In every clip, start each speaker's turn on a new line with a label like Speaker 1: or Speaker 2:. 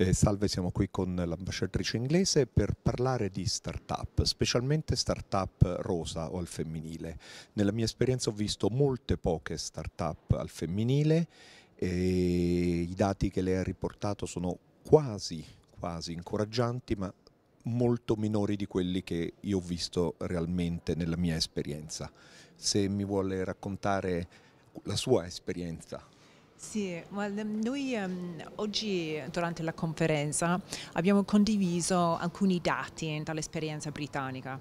Speaker 1: Eh, salve, siamo qui con l'ambasciatrice inglese per parlare di start-up, specialmente start-up rosa o al femminile. Nella mia esperienza ho visto molte poche start-up al femminile e i dati che lei ha riportato sono quasi, quasi incoraggianti, ma molto minori di quelli che io ho visto realmente nella mia esperienza. Se mi vuole raccontare la sua esperienza
Speaker 2: sì, ehm, noi um, oggi durante la conferenza abbiamo condiviso alcuni dati dall'esperienza britannica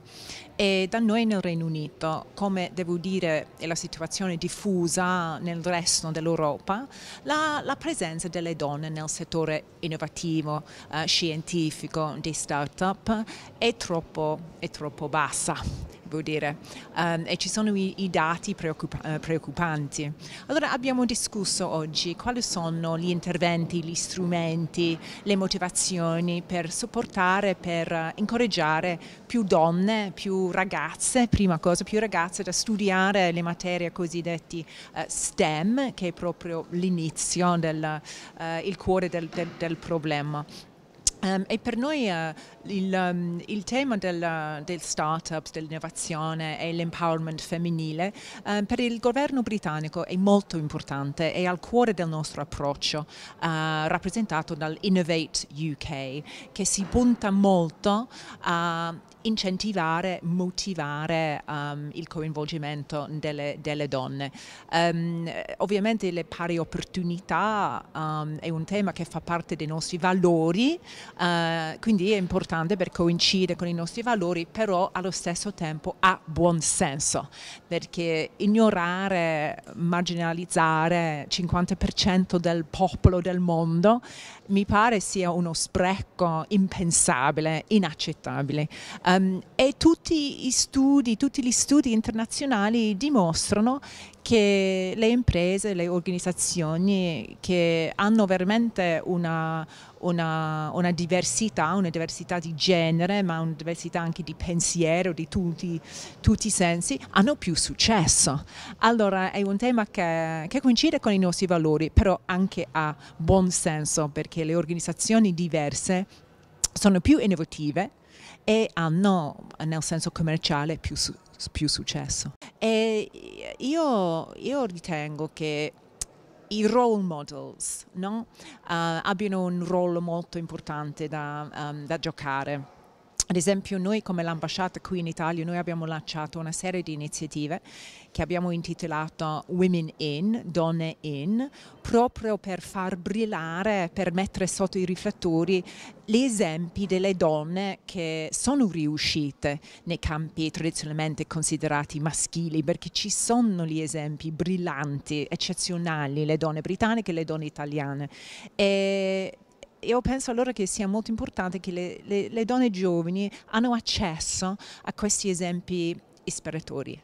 Speaker 2: e da noi nel Regno Unito, come devo dire è la situazione diffusa nel resto dell'Europa, la, la, presenza delle donne nel settore innovativo, uh, scientifico, di start-up è troppo, è troppo bassa devo dire, um, e ci sono i, i dati preoccupa eh, preoccupanti. Allora abbiamo discusso oggi quali sono gli interventi, gli strumenti, le motivazioni per supportare, per uh, incoraggiare più donne, più ragazze, prima cosa, più ragazze da studiare le materie cosiddette uh, STEM, che è proprio l'inizio, del, uh, il cuore del, del, del problema. Um, e per noi uh, il, um, il, tema della, del eh, start-up, dell'innovazione e l'empowerment femminile uh, per il governo britannico è molto importante, è al cuore del nostro approccio, uh, rappresentato dall'Innovate UK, che si punta molto a incentivare, motivare um, il coinvolgimento delle, delle donne. Um, ovviamente le pari opportunità um, è un tema che fa parte dei nostri valori eh, quindi è importante per coincidere con i nostri valori, però allo stesso tempo ha buon senso, perché ignorare, marginalizzare il 50% del popolo del mondo mi pare sia uno spreco impensabile, inaccettabile. Um, e tutti, studi, tutti gli studi internazionali dimostrano che le imprese, le organizzazioni che hanno veramente una, una, una diversità, una diversità di genere, ma una diversità anche di pensiero, di tutti, tutti i sensi, hanno più successo. Allora è un tema che, che coincide con i nostri valori, però anche ha buon senso perché le organizzazioni diverse sono più innovative e hanno nel senso commerciale più, su, più successo. E io, io ritengo che i role models no? uh, abbiano un ruolo molto importante da, um, da giocare. Ad esempio noi come l'ambasciata qui in Italia abbiamo lanciato una serie di iniziative che abbiamo intitolato Women In, Donne In, proprio per far brillare, per mettere sotto i riflettori gli esempi delle donne che sono riuscite nei campi tradizionalmente considerati maschili, perché ci sono gli esempi brillanti, eccezionali, le donne britanniche e le donne italiane. E io penso allora che sia molto importante che le, le, le donne giovani hanno accesso a questi esempi ispiratori.